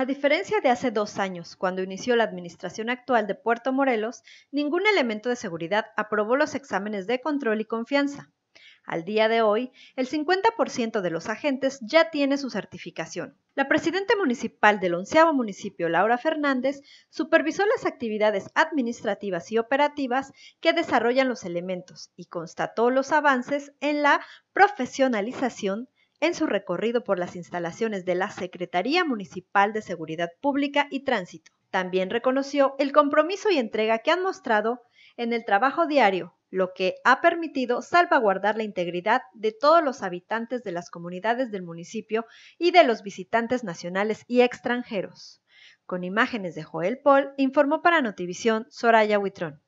A diferencia de hace dos años, cuando inició la administración actual de Puerto Morelos, ningún elemento de seguridad aprobó los exámenes de control y confianza. Al día de hoy, el 50% de los agentes ya tiene su certificación. La presidenta municipal del onceavo municipio, Laura Fernández, supervisó las actividades administrativas y operativas que desarrollan los elementos y constató los avances en la profesionalización, en su recorrido por las instalaciones de la Secretaría Municipal de Seguridad Pública y Tránsito. También reconoció el compromiso y entrega que han mostrado en el trabajo diario, lo que ha permitido salvaguardar la integridad de todos los habitantes de las comunidades del municipio y de los visitantes nacionales y extranjeros. Con imágenes de Joel Paul, informó para Notivisión Soraya Huitrón.